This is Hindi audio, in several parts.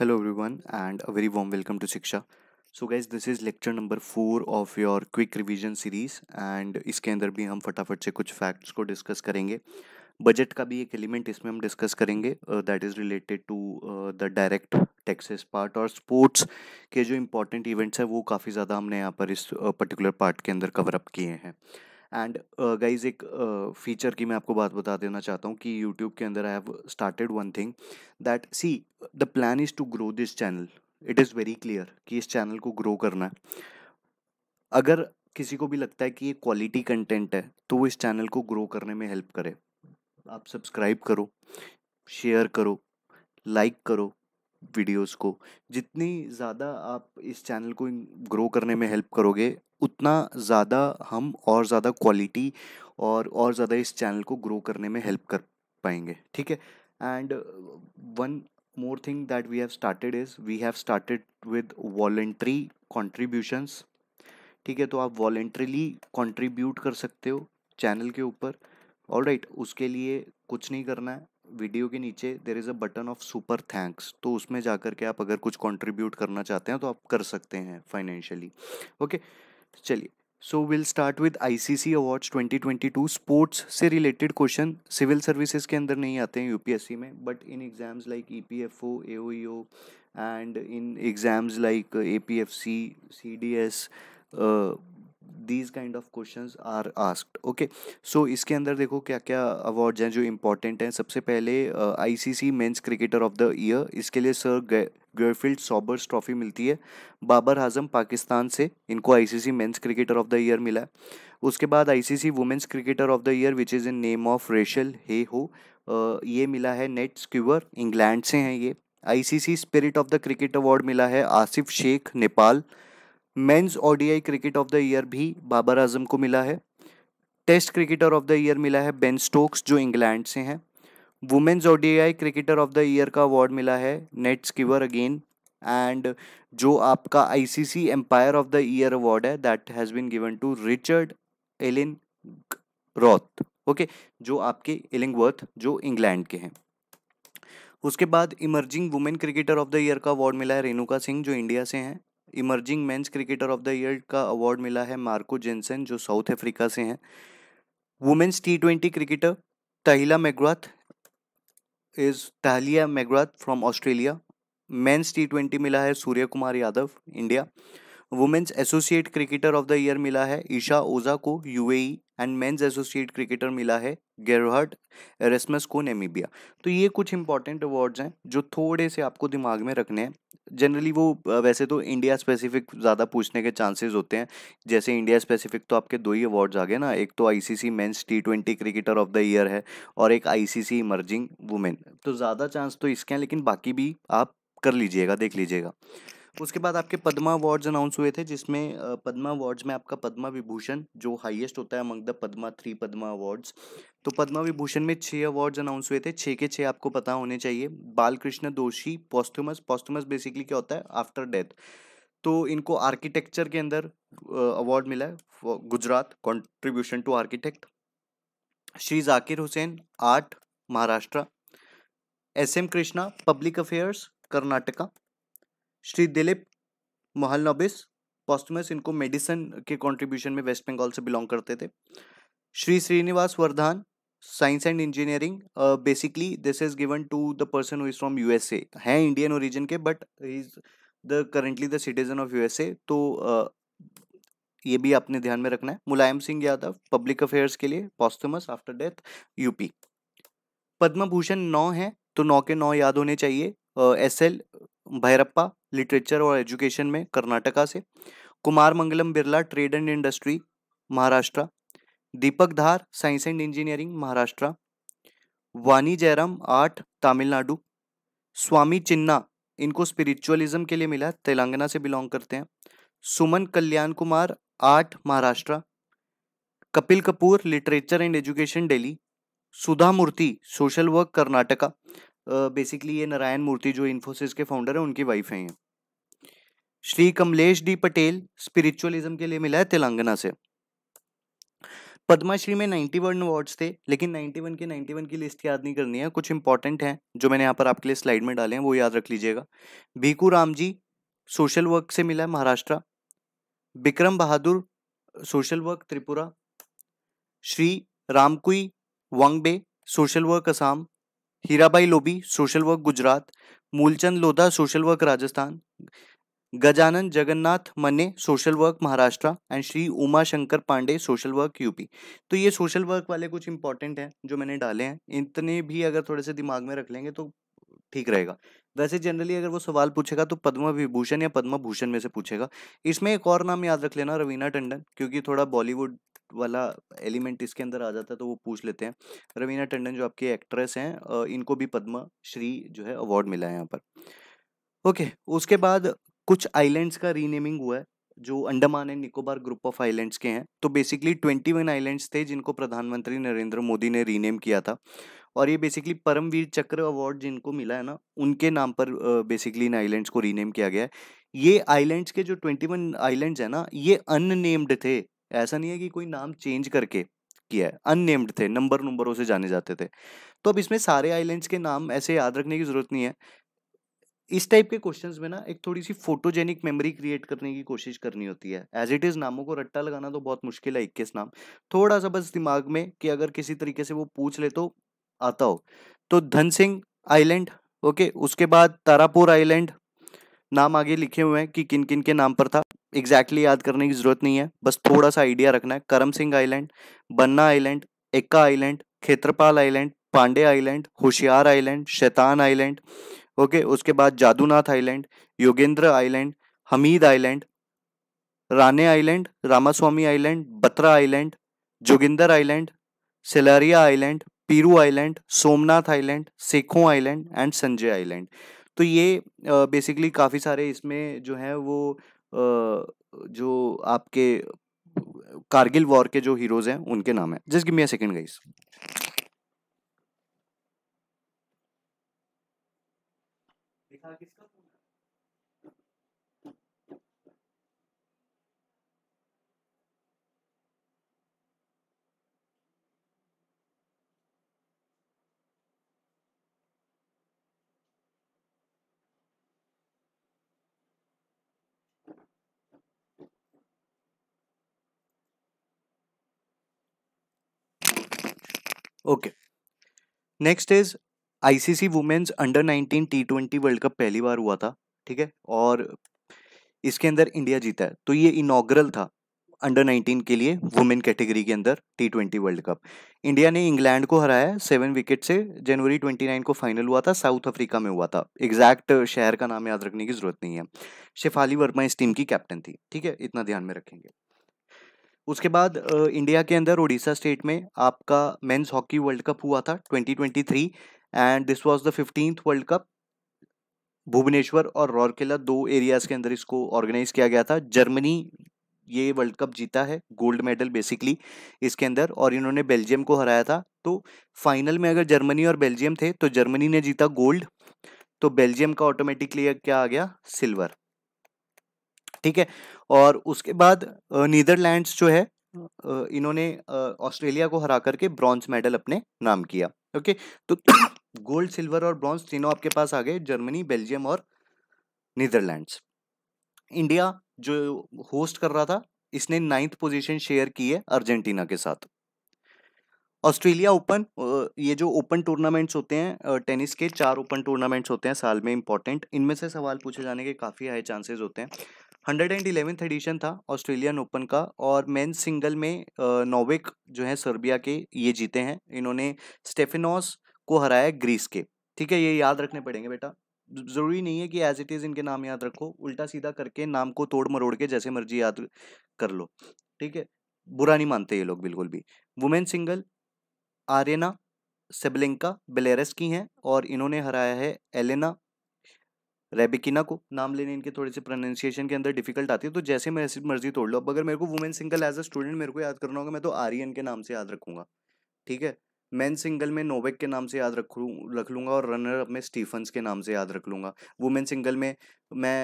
Hello everyone and a very warm welcome to Shiksha so guys this is lecture number four of your quick revision series and इसके अंदर भी हम फटाफट से कुछ फैक्ट्स को डिस्कस करेंगे बजट का भी एक एलिमेंट इसमें हम डिस्कस करेंगे that is related to the direct taxes part और स्पोर्ट्स के जो इम्पोर्टेंट इवेंट्स हैं वो काफ़ी ज़्यादा हमने यहाँ पर इस पर्टिकुलर uh, पार्ट के अंदर कवर अप किए हैं एंड गाइज uh, एक फीचर uh, की मैं आपको बात बता देना चाहता हूँ कि यूट्यूब के अंदर I have started one thing that see the plan is to grow this channel it is very clear कि इस चैनल को ग्रो करना है अगर किसी को भी लगता है कि ये क्वालिटी कंटेंट है तो वो इस चैनल को ग्रो करने में हेल्प करे आप सब्सक्राइब करो शेयर करो लाइक करो वीडियोस को जितनी ज़्यादा आप इस चैनल को ग्रो करने में हेल्प करोगे उतना ज़्यादा हम और ज़्यादा क्वालिटी और और ज़्यादा इस चैनल को ग्रो करने में हेल्प कर पाएंगे ठीक है and one more thing that we have started is we have started with voluntary contributions ठीक है तो आप वॉल्ट्रीली कॉन्ट्रीब्यूट कर सकते हो चैनल के ऊपर ऑल राइट उसके लिए कुछ नहीं करना है वीडियो के नीचे there is a button of super thanks तो उसमें जा के आप अगर कुछ कंट्रीब्यूट करना चाहते हैं तो आप कर सकते हैं फाइनेंशियली ओके okay? चलिए so will start with ICC awards 2022 sports से रिलेटेड क्वेश्चन सिविल सर्विसेज के अंदर नहीं आते हैं यूपीएससी में but in exams like EPFO AOEO and in exams like APFC CDS these kind of question are asked okay so इसके अंदर देखो क्या क्या अवार्ड्स हैं जो इंपॉर्टेंट हैं सबसे पहले I C C men's cricketer of the year इसके लिए सर गर्फील्ड सॉबर्स ट्रॉफी मिलती है बाबर आजम पाकिस्तान से इनको ICC men's cricketer of the year मिला है उसके बाद ICC women's cricketer of the year which is in name of Rachael Heyhoe ये मिला है नेट स्क्यूअर इंग्लैंड से हैं ये ICC spirit of the cricket award मिला है Asif Sheikh Nepal men's ODI cricket of the year भी बाबर आजम को मिला है test cricketer of the year मिला है बेन स्टोक्स जो इंग्लैंड से हैं women's ODI cricketer of the year का अवार्ड मिला है नेट स्कीवर अगेन एंड जो आपका ICC umpire of the year award है that has been given to Richard Elin रॉथ okay जो आपके एलिंगवर्थ जो इंग्लैंड के हैं उसके बाद emerging women cricketer of the year का अवार्ड मिला है रेणुका सिंह जो इंडिया से हैं emerging men's cricketer of the year का अवार्ड मिला है मार्को जेंसन जो साउथ अफ्रीका से हैं women's T twenty cricketer Tahlia McGrath is Tahlia McGrath from Australia men's T twenty मिला है Suryakumar Yadav India women's associate cricketer of the year मिला है ईशा ओजा को UAE and men's associate cricketer मिला है गेरहर्ट एरेस्मस को नेमीबिया तो ये कुछ इंपॉर्टेंट अवार्ड्स हैं जो थोड़े से आपको दिमाग में रखने हैं जनरली वो वैसे तो इंडिया स्पेसिफिक ज़्यादा पूछने के चांसेस होते हैं जैसे इंडिया स्पेसिफिक तो आपके दो ही अवार्ड्स आ गए ना एक तो ICC men's T twenty cricketer of the year है और एक आईसीसी इमर्जिंग वुमेन तो ज़्यादा चांस तो इसके हैं लेकिन बाकी भी आप कर लीजिएगा देख लीजिएगा उसके बाद आपके पद्मा अवार्ड्स अनाउंस हुए थे जिसमें पद्मा अवार्ड्स में आपका पद्मा विभूषण जो हाईएस्ट होता है among the Padma three Padma awards तो पद्मा विभूषण में छः अवार्ड्स अनाउंस हुए थे छः के छः आपको पता होने चाहिए बालकृष्ण दोषी पॉस्थुमस पॉस्थुमस बेसिकली क्या होता है आफ्टर डेथ तो इनको आर्किटेक्चर के अंदर अवार्ड मिला है Gujarat contribution to architect Shri Zakir Hussain art Maharashtra S M Krishna public affairs Karnataka Shri Dilip Mahalanobis posthumous इनको मेडिसिन के कंट्रीब्यूशन में वेस्ट बंगाल से बिलोंग करते थे Shri Srinivasa Varadhan science and engineering basically this is given to the person who is from USA हैं इंडियन ओरिजिन के but is the currently the citizen of USA तो uh, ये भी आपने ध्यान में रखना है मुलायम सिंह यादव पब्लिक अफेयर्स के लिए posthumous after death UP Padma Bhushan नौ हैं तो नौ के नौ याद होने चाहिए एस एल भैरप्पा लिटरेचर और एजुकेशन में कर्नाटका से Kumar Mangalam Birla trade and industry Maharashtra Deepak Dhar science and engineering Maharashtra Vani Jairam art Tamil Nadu Swami Chinna इनको स्पिरिचुअलिज्म के लिए मिला तेलंगाना से बिलोंग करते हैं Suman Kalyan Kumar art Maharashtra Kapil Kapoor literature and education Delhi Sudha Murty social work Karnataka basically ये नारायण मूर्ति जो इन्फोसिस के फाउंडर हैं उनकी वाइफ हैं ये श्री कमलेश डी पटेल स्पिरिचुअलिज्म के लिए मिला है तेलंगाना से पद्माश्री में 91 अवार्ड्स थे लेकिन 91 के 91 की लिस्ट याद नहीं करनी है कुछ इंपॉर्टेंट हैं जो मैंने यहाँ पर आपके लिए स्लाइड में डाले हैं वो याद रख लीजिएगा भीकू राम जी सोशल वर्क से मिला है Maharashtra Bikram Bahadur social work Tripura Shri Ramkui Wangbe social work Assam Hirabai Lobi social work Gujarat Mulchand Lodha social work Rajasthan Gajanan Jagannath Mane social work Maharashtra and Shri Uma Shankar Pandey social work UP तो ये सोशल वर्क वाले कुछ इंपॉर्टेंट हैं जो मैंने डाले हैं इतने भी अगर थोड़े से दिमाग में रख लेंगे तो ठीक रहेगा वैसे जनरली अगर वो सवाल पूछेगा तो पद्म विभूषण या पद्म भूषण में से पूछेगा इसमें एक और नाम याद रख लेना रवीना टंडन क्योंकि थोड़ा बॉलीवुड वाला एलिमेंट इसके अंदर आ जाता है तो वो पूछ लेते हैं रवीना टंडन जो आपकी एक्ट्रेस हैं इनको भी पद्म श्री जो है अवार्ड मिला है यहाँ पर ओके okay, उसके बाद कुछ आइलैंड्स का रीनेमिंग हुआ है जो Andaman and Nicobar group of islands के हैं तो बेसिकली ट्वेंटी वन आइलैंड्स थे जिनको प्रधानमंत्री नरेंद्र मोदी ने रीनेम किया था और ये बेसिकली परमवीर चक्र अवार्ड जिनको मिला है ना उनके नाम पर बेसिकली इन आइलैंड्स को रीनेम किया गया है ये आइलैंड्स के जो ट्वेंटी वन आइलैंड्स हैं ना ये अननेम्ड थे ऐसा नहीं है कि कोई नाम चेंज करके किया है अननेम्ड थे नंबर नंबरों से जाने जाते थे तो अब इसमें सारे आइलैंड्स के नाम ऐसे याद रखने की ज़रूरत नहीं है इस टाइप के क्वेश्चंस में ना एक थोड़ी सी फोटोजेनिक मेमोरी क्रिएट करने की कोशिश करनी होती है एज इट इज़ नामों को रट्टा लगाना तो बहुत मुश्किल है इक्कीस नाम थोड़ा सा बस दिमाग में कि अगर किसी तरीके से वो पूछ ले तो आता हो तो धन सिंह आइलैंड ओके उसके बाद तारापुर आइलैंड नाम आगे लिखे हुए हैं कि किन किन के नाम पर था एग्जैक्टली exactly याद करने की जरूरत नहीं है बस थोड़ा सा आइडिया रखना है Karam Singh island Bana island Ekka island Khetarpal island Pandey island Hoshiar island Shaitan island okay उसके बाद Jadunath island Yogendra island Hamid island Rane island Ramaswamy island Batra island Joginder island Salaria island Piru island Somnath island Sekhon island and Sanjay island तो ये बेसिकली काफ़ी सारे इसमें जो है वो uh, जो आपके कारगिल वॉर के जो हीरोज़ हैं उनके नाम है just give me a second guys okay next is ICC women's under 19 T twenty world cup पहली बार हुआ था ठीक है और इसके अंदर इंडिया जीता है तो ये इनाग्रल था अंडर 19 के लिए वुमेन कैटेगरी के अंदर T twenty world cup India ने इंग्लैंड को हराया सेवन विकेट से जनवरी 29 को फाइनल हुआ था साउथ अफ्रीका में हुआ था एग्जैक्ट शहर का नाम याद रखने की जरूरत नहीं है शेफाली वर्मा इस टीम की कैप्टन थी ठीक है इतना ध्यान में रखेंगे उसके बाद इंडिया के अंदर ओडिशा स्टेट में आपका मेंस हॉकी वर्ल्ड कप हुआ था 2023 and this was the fifteenth world cup Bhubaneswar और रौरकेला दो एरियाज के अंदर इसको ऑर्गेनाइज किया गया था जर्मनी ये वर्ल्ड कप जीता है गोल्ड मेडल बेसिकली इसके अंदर और इन्होंने बेल्जियम को हराया था तो फाइनल में अगर जर्मनी और बेल्जियम थे तो जर्मनी ने जीता गोल्ड तो बेल्जियम का ऑटोमेटिकली क्या आ गया सिल्वर ठीक है और उसके बाद नीदरलैंड्स जो है हाँ। इन्होंने ऑस्ट्रेलिया को हरा करके ब्रॉन्ज मेडल अपने नाम किया ओके तो गोल्ड सिल्वर और ब्रॉन्ज तीनों आपके पास आ गए जर्मनी बेल्जियम और नीदरलैंड्स इंडिया जो होस्ट कर रहा था इसने नाइन्थ पोजीशन शेयर की है अर्जेंटीना के साथ ऑस्ट्रेलिया ओपन ये जो ओपन टूर्नामेंट्स होते हैं टेनिस के चार ओपन टूर्नामेंट्स होते हैं साल में इंपॉर्टेंट इनमें से सवाल पूछे जाने के काफ़ी हाई चांसेस होते हैं हंड्रेड एंड इलेवेंथ एडिशन था ऑस्ट्रेलियन ओपन का और मेन सिंगल में नोविक जो है सर्बिया के ये जीते हैं इन्होंने स्टेफिनोस को हराया ग्रीस के ठीक है ये याद रखने पड़ेंगे बेटा ज़रूरी नहीं है कि एज इट इज़ इनके नाम याद रखो उल्टा सीधा करके नाम को तोड़ मरोड़ के जैसे मर्जी याद कर लो ठीक है बुरा नहीं मानते ये लोग बिल्कुल भी women single Aryna Sabalenka Belarus की हैं और इन्होंने हराया है एलेना रेबिकिना को नाम लेने इनके थोड़े से प्रोनाउंसिएशन के अंदर डिफिकल्ट आती है तो जैसे मैं ऐसी मर्जी तोड़ लो अब अगर मेरे को women single as a student मेरे को याद करना होगा मैं तो आर्यन के नाम से याद रखूंगा ठीक है मैन सिंगल में नोवेक के नाम से याद रखू रख लूंगा और रनर अप में स्टीफन्स के नाम से याद रख लूंगा वुमेन सिंगल में मैं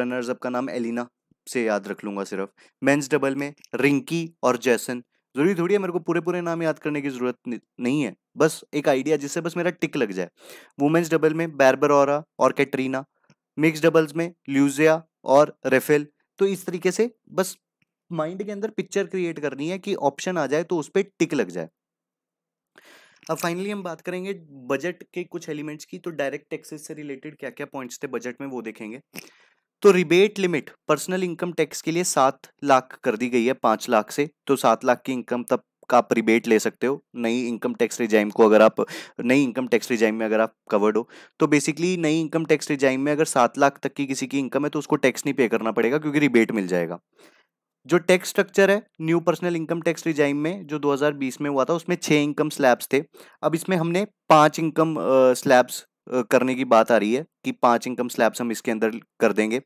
रनर्स अप का नाम एलिना से याद रख लूँगा सिर्फ मेंस डबल में रिंकी और जैसन जरूरी थोड़ी है मेरे को पूरे पूरे नाम याद करने की जरूरत नहीं है बस एक आइडिया जिससे बस मेरा टिक लग जाए वुमेन्स डबल में बैरबरोरा और कैटरीना मिक्स डबल्स में ल्यूजिया और रेफेल तो इस तरीके से बस माइंड के अंदर पिक्चर क्रिएट करनी है कि ऑप्शन आ जाए तो उस पर टिक लग जाए अब फाइनली हम बात करेंगे बजट के कुछ एलिमेंट्स की तो डायरेक्ट टैक्सेस से रिलेटेड क्या क्या पॉइंट्स थे बजट में वो देखेंगे तो rebate limit personal income tax के लिए सात लाख कर दी गई है पांच लाख से तो सात लाख की इनकम तब का आप रिबेट ले सकते हो नई इनकम टैक्स रिजाइम को अगर आप नई इनकम टैक्स रिजाइम में अगर आप कवर्ड हो तो बेसिकली नई इनकम टैक्स रिजाइम में अगर सात लाख तक की किसी की इनकम है तो उसको टैक्स नहीं पे करना पड़ेगा क्योंकि रिबेट मिल जाएगा जो टैक्स स्ट्रक्चर है new personal income tax regime में जो 2020 में हुआ था उसमें छः इनकम स्लैब्स थे अब इसमें हमने पांच इनकम स्लैब्स करने की बात आ रही है कि पांच इनकम स्लैब्स हम इसके अंदर कर देंगे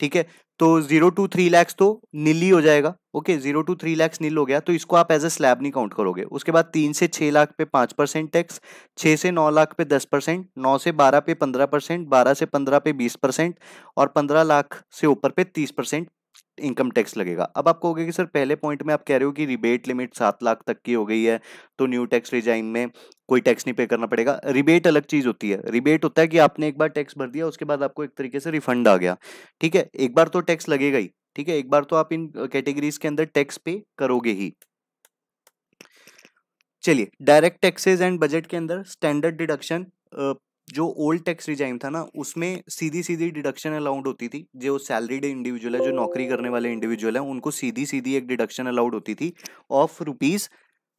ठीक है तो जीरो टू थ्री लैक्स तो नील ही हो जाएगा okay zero to three lakhs nil हो गया तो इसको आप एज ए स्लैब नहीं काउंट करोगे उसके बाद तीन से छह लाख पे पांच परसेंट टैक्स छह से नौ लाख पे दस परसेंट नौ से बारह पे पंद्रह परसेंट बारह से पंद्रह पे बीस परसेंट और पंद्रह लाख से ऊपर पे तीस परसेंट इनकम टैक्स लगेगा अब आप कहोगे कि सर पहले पॉइंट में आप कह रहे हो कि रिबेट लिमिट सात लाख तक की हो गई है तो न्यू टैक्स रिजाइन में कोई टैक्स नहीं पे करना पड़ेगा रिबेट अलग चीज़ होती है रिबेट होता है कि आपने एक बार टैक्स भर दिया उसके बाद आपको एक तरीके से रिफंड आ गया ठीक है एक बार तो टैक्स लगेगा ही ठीक है एक बार तो आप इन कैटेगरीज के अंदर टैक्स पे करोगे ही चलिए डायरेक्ट टैक्सेस एंड बजट के अंदर स्टैंडर्ड डिडक्शन जो ओल्ड टैक्स रिजाइम था ना उसमें सीधी सीधी डिडक्शन अलाउड होती थी जो सैलरीड इंडिविजुअल है जो नौकरी करने वाले इंडिविजुअल हैं उनको सीधी सीधी एक डिडक्शन अलाउड होती थी ऑफ रुपीज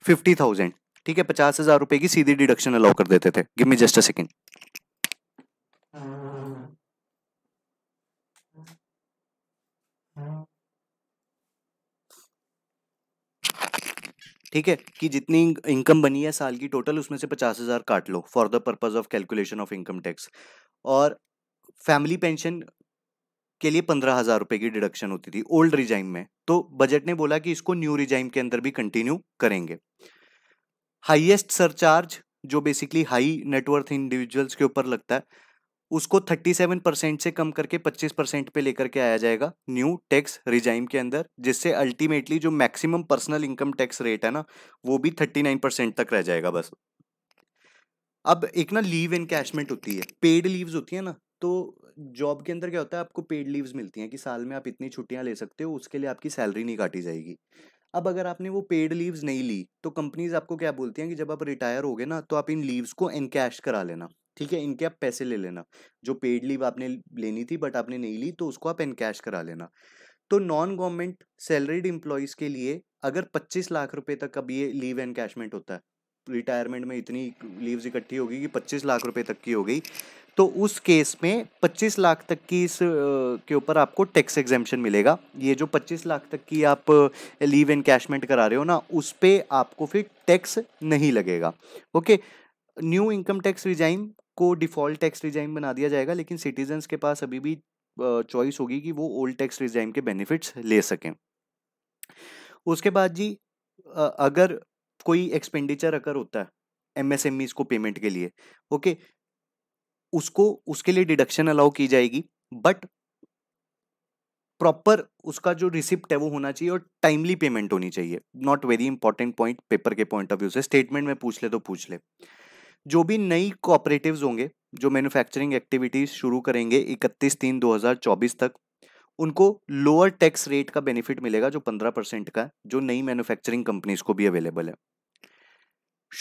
फिफ्टी थाउजेंड ठीक है पचास हजार रुपए की सीधी डिडक्शन अलाउ कर देते थे give me just a second हाँ। ठीक है कि जितनी इनकम बनी है साल की टोटल उसमें से पचास हज़ार काट लो for the purpose of calculation of income tax और फैमिली पेंशन के लिए पंद्रह हज़ार रुपए की डिडक्शन होती थी ओल्ड रिजाइम में तो बजट ने बोला कि इसको न्यू रिजाइम के अंदर भी कंटिन्यू करेंगे हाइएस्ट सरचार्ज जो बेसिकली हाई नेटवर्थ इंडिविजुअल्स के ऊपर लगता है उसको 37 परसेंट से कम करके 25 परसेंट पे लेकर के आया जाएगा न्यू टैक्स रिजाइम के अंदर जिससे अल्टीमेटली जो maximum personal income tax rate है ना वो भी 39 परसेंट तक रह जाएगा बस अब एक ना लीव इनकैशमेंट होती है पेड लीव्स होती है ना तो जॉब के अंदर क्या होता है आपको पेड लीव्स मिलती हैं कि साल में आप इतनी छुट्टियां ले सकते हो उसके लिए आपकी सैलरी नहीं काटी जाएगी अब अगर आपने वो पेड लीव्स नहीं ली तो कंपनीज आपको क्या बोलती हैं कि जब आप रिटायर हो गए ना तो आप इन लीव्स को इनकैश करा लेना ठीक है इनके आप पैसे ले लेना जो पेड लीव आपने लेनी थी बट आपने नहीं ली तो उसको आप कैश करा लेना तो नॉन गवर्नमेंट सैलरीड एम्प्लॉयज़ के लिए अगर 25 लाख रुपए तक अब ये लीव कैशमेंट होता है रिटायरमेंट में इतनी लीव्स इकट्ठी होगी कि 25 लाख रुपए तक की हो गई तो उस केस में 25 लाख तक की इस के ऊपर आपको टैक्स एग्जेम्पन मिलेगा ये जो 25 लाख तक की आप लीव कैशमेंट करा रहे हो ना उस पर आपको फिर टैक्स नहीं लगेगा okay new income tax regime को डिफ़ॉल्ट टैक्स रिजाइम बना दिया जाएगा लेकिन सिटीजन्स के पास अभी भी चॉइस होगी कि वो ओल्ड टैक्स रिजाइम के बेनिफिट्स ले सकें उसके बाद जी अगर कोई एक्सपेंडिचर अगर होता है एम को पेमेंट के लिए ओके उसको उसके लिए डिडक्शन अलाउ की जाएगी बट प्रॉपर उसका जो रिसिप्ट है वो होना चाहिए और टाइमली पेमेंट होनी चाहिए not very important point paper के पॉइंट ऑफ व्यू से स्टेटमेंट में पूछ ले तो पूछ ले जो भी नई कोऑपरेटिव होंगे जो मैन्युफैक्चरिंग एक्टिविटीज़ शुरू करेंगे 31 तीन 2024 तक उनको लोअर टैक्स रेट का बेनिफिट मिलेगा जो 15 परसेंट का जो नई मैन्युफैक्चरिंग कंपनीज को भी अवेलेबल है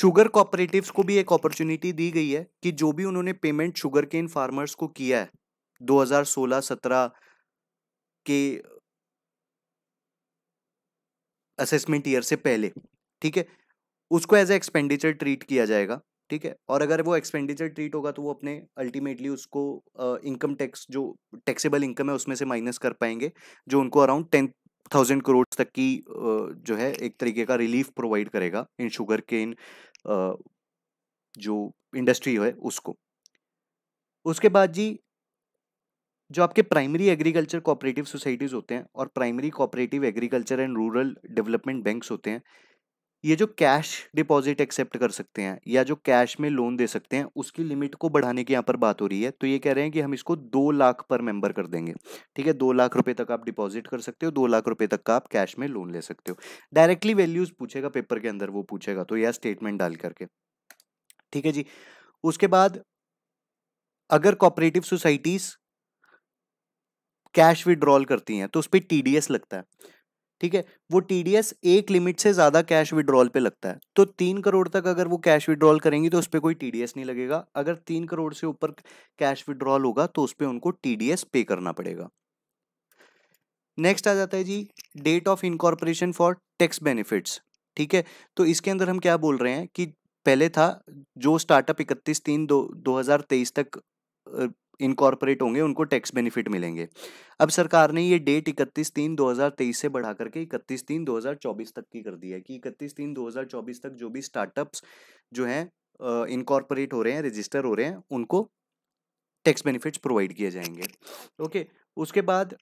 शुगर कोऑपरेटिव को भी एक अपॉर्चुनिटी दी गई है कि जो भी उन्होंने पेमेंट शुगर इन फार्मर्स को किया है 2016-17 के असेसमेंट ईयर से पहले ठीक है उसको एज ए एक्सपेंडिचर ट्रीट किया जाएगा ठीक है और अगर वो एक्सपेंडिचर ट्रीट होगा तो वो अपने अल्टीमेटली उसको इनकम टैक्स जो टैक्सेबल इनकम है उसमें से माइनस कर पाएंगे जो उनको अराउंड टेन थाउजेंड करोड़ तक की जो है एक तरीके का रिलीफ प्रोवाइड करेगा इन शुगर के इन जो इंडस्ट्री है उसको उसके बाद जी जो आपके प्राइमरी एग्रीकल्चर कोऑपरेटिव सोसाइटीज़ होते हैं और primary cooperative agriculture and rural development banks होते हैं ये जो कैश डिपॉजिट एक्सेप्ट कर सकते हैं या जो कैश में लोन दे सकते हैं उसकी लिमिट को बढ़ाने की यहाँ पर बात हो रही है तो ये कह रहे हैं कि हम इसको दो लाख पर मेंबर कर देंगे ठीक है दो लाख रुपए तक आप डिपॉजिट कर सकते हो दो लाख रुपए तक का आप कैश में लोन ले सकते हो डायरेक्टली वैल्यूज पूछेगा पेपर के अंदर वो पूछेगा तो यह स्टेटमेंट डाल करके ठीक है जी उसके बाद अगर कॉपरेटिव सोसाइटीज कैश विड्रॉल करती हैं तो उस पर टीडीएस लगता है ठीक है वो टीडीएस एक लिमिट से ज़्यादा कैश विड्रॉल पे लगता है तो तीन करोड़ तक अगर वो कैश विड्रॉल करेंगी तो उस पर कोई टीडीएस नहीं लगेगा अगर तीन करोड़ से ऊपर कैश विड्रॉल होगा तो उस पर उनको टीडीएस पे करना पड़ेगा नेक्स्ट आ जाता है जी date of incorporation for tax benefits ठीक है तो इसके अंदर हम क्या बोल रहे हैं कि पहले था जो स्टार्टअप इकतीस तीन दो दो हज़ार तेईस तक इनकॉर्पोरेट होंगे उनको टैक्स बेनिफिट मिलेंगे अब सरकार ने ये डेट 31 तीन 2023 से बढ़ा करके 31 तीन 2024 तक की कर दी है कि 31 तीन 2024 तक जो भी स्टार्टअप्स जो हैं इनकॉर्पोरेट हो रहे हैं रजिस्टर हो रहे हैं उनको टैक्स बेनिफिट्स प्रोवाइड किए जाएंगे ओके उसके बाद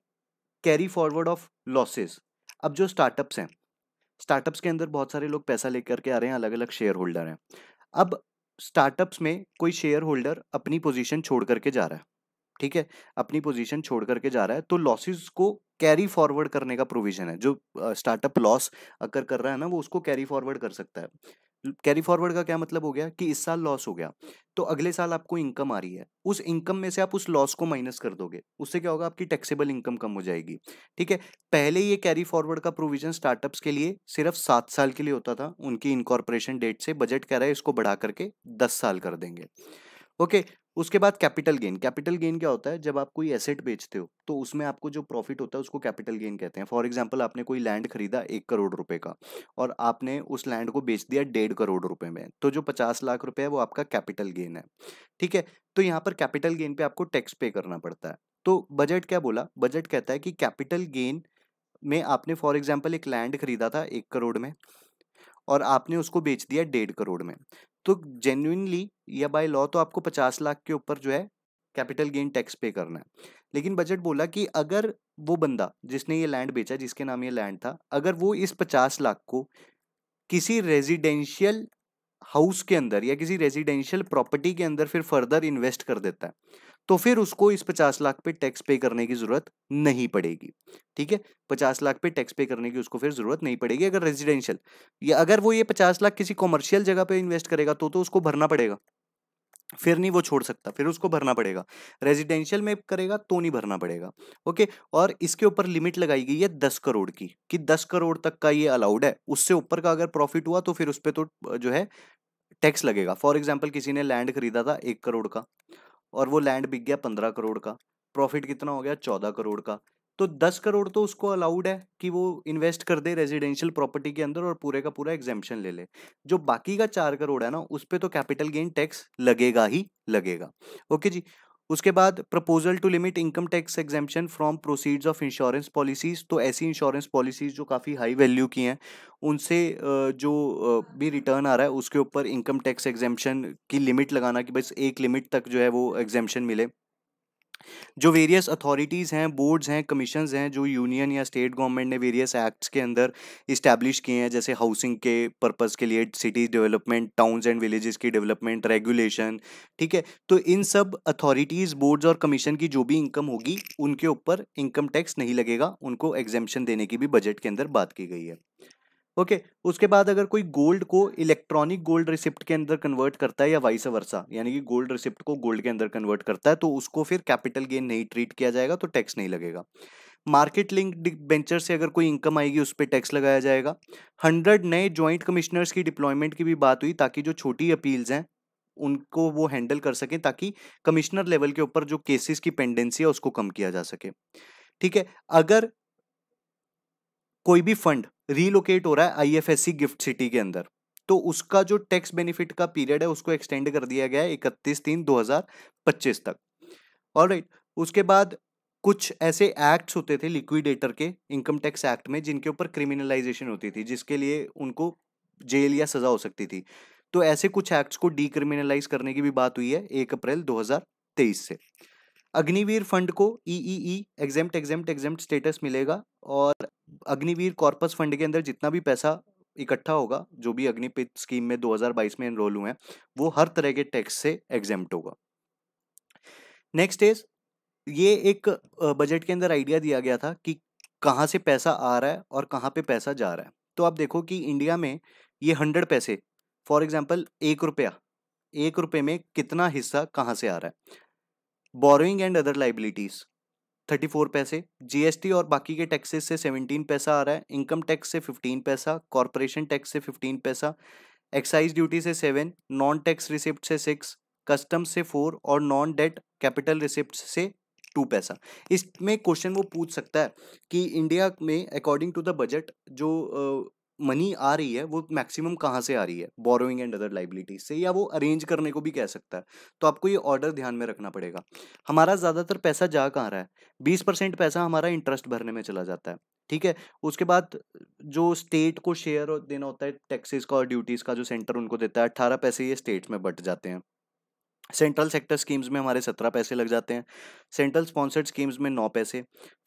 कैरी फॉरवर्ड ऑफ लॉसेस अब जो स्टार्टअप्स हैं स्टार्टअप्स के अंदर बहुत सारे लोग पैसा लेकर के आ रहे हैं अलग अलग शेयर होल्डर हैं अब स्टार्टअप्स में कोई शेयर होल्डर अपनी पोजीशन छोड़ करके जा रहा है ठीक है अपनी पोजीशन छोड़ करके जा रहा है तो लॉसेस को कैरी फॉरवर्ड करने का प्रोविजन है जो स्टार्टअप लॉस अगर कर रहा है ना वो उसको कैरी फॉरवर्ड कर सकता है कैरी फॉरवर्ड का क्या मतलब हो गया कि इस साल लॉस हो गया तो अगले साल आपको इनकम आ रही है उस इनकम में से आप उस लॉस को माइनस कर दोगे उससे क्या होगा आपकी टैक्सेबल इनकम कम हो जाएगी ठीक है पहले ये कैरी फॉरवर्ड का प्रोविजन स्टार्टअप्स के लिए सिर्फ सात साल के लिए होता था उनकी इनकॉर्पोरेशन डेट से बजट कह रहा है इसको बढ़ा करके दस साल कर देंगे ओके उसके बाद कैपिटल गेन कैपिटल गेन क्या होता है जब आप कोई एसेट बेचते हो तो उसमें आपको जो प्रॉफिट होता है उसको कैपिटल गेन कहते हैं फॉर एग्जांपल आपने कोई लैंड खरीदा एक करोड़ रुपए का और आपने उस लैंड को बेच दिया डेढ़ करोड़ रुपए में तो जो पचास लाख रुपए है वो आपका कैपिटल गेन है ठीक है तो यहाँ पर कैपिटल गेन पे आपको टैक्स पे करना पड़ता है तो बजट क्या बोला बजट कहता है कि कैपिटल गेन में आपने फॉर एग्जाम्पल एक लैंड खरीदा था एक करोड़ में और आपने उसको बेच दिया डेढ़ करोड़ में तो जेन्यूनली या बाय लॉ तो आपको पचास लाख के ऊपर जो है कैपिटल गेन टैक्स पे करना है लेकिन बजट बोला कि अगर वो बंदा जिसने ये लैंड बेचा जिसके नाम ये लैंड था अगर वो इस पचास लाख को किसी रेजिडेंशियल हाउस के अंदर या किसी रेजिडेंशियल प्रॉपर्टी के अंदर फिर फर्दर इन्वेस्ट कर देता है तो फिर उसको इस पचास लाख पे टैक्स पे करने की ज़रूरत नहीं पड़ेगी ठीक है पचास लाख पे टैक्स पे करने की उसको फिर ज़रूरत नहीं पड़ेगी अगर रेजिडेंशियल या अगर वो ये पचास लाख किसी कॉमर्शियल जगह पे इन्वेस्ट करेगा तो तो उसको भरना पड़ेगा फिर नहीं वो छोड़ सकता फिर उसको भरना पड़ेगा रेजिडेंशियल में करेगा तो नहीं भरना पड़ेगा ओके और इसके ऊपर लिमिट लगाई गई है दस करोड़ की कि दस करोड़ तक का ये अलाउड है उससे ऊपर का अगर प्रॉफिट हुआ तो फिर उस पर तो जो है टैक्स लगेगा फॉर एग्जाम्पल किसी ने लैंड खरीदा था एक करोड़ का और वो लैंड बिक गया पंद्रह करोड़ का प्रॉफिट कितना हो गया चौदह करोड़ का तो दस करोड़ तो उसको अलाउड है कि वो इन्वेस्ट कर दे रेजिडेंशियल प्रॉपर्टी के अंदर और पूरे का पूरा एग्जेम्पन ले ले जो बाकी का चार करोड़ है ना उस पर तो कैपिटल गेन टैक्स लगेगा ही लगेगा ओके जी उसके बाद proposal to limit income tax exemption from proceeds of insurance policies तो ऐसी इंश्योरेंस पॉलिसीज़ जो काफ़ी हाई वैल्यू की हैं उनसे जो भी रिटर्न आ रहा है उसके ऊपर इनकम टैक्स एग्जामेशन की लिमिट लगाना कि बस एक लिमिट तक जो है वो एग्जामेशन मिले जो वेरियस अथॉरिटीज़ हैं बोर्ड्स हैं कमीशंस हैं जो यूनियन या स्टेट गवर्नमेंट ने वेरियस एक्ट्स के अंदर इस्टेब्लिश किए हैं जैसे हाउसिंग के पर्पज़ के लिए cities development towns and villages की डेवलपमेंट रेगुलेशन ठीक है तो इन सब अथॉरिटीज़ बोर्ड्स और कमीशन की जो भी इनकम होगी उनके ऊपर इनकम टैक्स नहीं लगेगा उनको एग्जेम्पन देने की भी बजट के अंदर बात की गई है ओके okay, उसके बाद अगर कोई गोल्ड को इलेक्ट्रॉनिक गोल्ड रिसिप्ट के अंदर कन्वर्ट करता है या वाइस वर्सा यानी कि गोल्ड रिसिप्ट को गोल्ड के अंदर कन्वर्ट करता है तो उसको फिर कैपिटल गेन नहीं ट्रीट किया जाएगा तो टैक्स नहीं लगेगा मार्केट लिंक वेंचर से अगर कोई इनकम आएगी उस पर टैक्स लगाया जाएगा हंड्रेड नए ज्वाइंट कमिश्नर्स की डिप्लॉयमेंट की भी बात हुई ताकि जो छोटी अपील्स हैं उनको वो हैंडल कर सकें ताकि कमिश्नर लेवल के ऊपर जो केसेस की पेंडेंसी है उसको कम किया जा सके ठीक है अगर कोई भी फंड रीलोकेट हो रहा है आईएफएससी गिफ्ट सिटी के अंदर तो उसका जो टैक्स बेनिफिट का पीरियड है उसको एक्सटेंड कर दिया गया है इकतीस तीन दो हज़ार पच्चीस तक और उसके बाद कुछ ऐसे एक्ट्स होते थे लिक्विडेटर के इनकम टैक्स एक्ट में जिनके ऊपर क्रिमिनलाइजेशन होती थी जिसके लिए उनको जेल या सज़ा हो सकती थी तो ऐसे कुछ एक्ट्स को डीक्रिमिनलाइज करने की भी बात हुई है एक अप्रैल 2023 से अग्निवीर फंड को ई ई ई एग्जाम्प्ट स्टेटस मिलेगा और अग्निवीर कॉर्पस फंड के अंदर जितना भी पैसा इकट्ठा होगा जो भी अग्निपित स्कीम में 2022 में एनरोल हुए हैं वो हर तरह के टैक्स से एग्जेम्प्ट होगा नेक्स्ट इज ये एक बजट के अंदर आइडिया दिया गया था कि कहाँ से पैसा आ रहा है और कहाँ पे पैसा जा रहा है तो आप देखो कि इंडिया में ये हंड्रेड पैसे फॉर एग्जाम्पल एक रुपया एक रुपये में कितना हिस्सा कहाँ से आ रहा है borrowing and other liabilities thirty four पैसे जीएसटी और बाकी के टैक्सेस से सेवनटीन पैसा आ रहा है इनकम टैक्स से फिफ्टीन पैसा कॉरपोरेशन टैक्स से फिफ्टीन पैसा एक्साइज ड्यूटी से सेवन नॉन टैक्स रिसिप्ट से सिक्स कस्टम से फोर और नॉन डेट कैपिटल रिसिप्ट से टू पैसा इसमें क्वेश्चन वो पूछ सकता है कि इंडिया में अकॉर्डिंग टू द बजट जो मनी आ रही है वो मैक्सिमम कहाँ से आ रही है बोरोइंग एंड अदर लाइबिलिटीज से या वो अरेंज करने को भी कह सकता है तो आपको ये ऑर्डर ध्यान में रखना पड़ेगा हमारा ज़्यादातर पैसा जा कहाँ रहा है बीस परसेंट पैसा हमारा इंटरेस्ट भरने में चला जाता है ठीक है उसके बाद जो स्टेट को शेयर देना होता है टैक्सेस का और ड्यूटीज़ का जो सेंटर उनको देता है अट्ठारह पैसे ये स्टेट्स में बट जाते हैं सेंट्रल सेक्टर स्कीम्स में हमारे सत्रह पैसे लग जाते हैं सेंट्रल स्पॉन्सर्ड स्कीम्स में नौ पैसे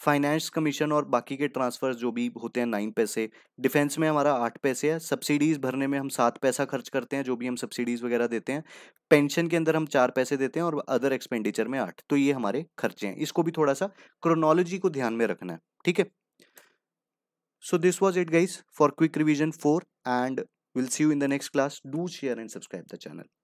फाइनेंस कमीशन और बाकी के ट्रांसफर्स जो भी होते हैं नाइन पैसे डिफेंस में हमारा आठ पैसे है सब्सिडीज़ भरने में हम सात पैसा खर्च करते हैं जो भी हम सब्सिडीज़ वगैरह देते हैं पेंशन के अंदर हम चार पैसे देते हैं और अदर एक्सपेंडिचर में आठ तो ये हमारे खर्चे हैं इसको भी थोड़ा सा क्रोनोलॉजी को ध्यान में रखना है ठीक है so this was it guys for quick revision for and will see you in the next class do share and subscribe the channel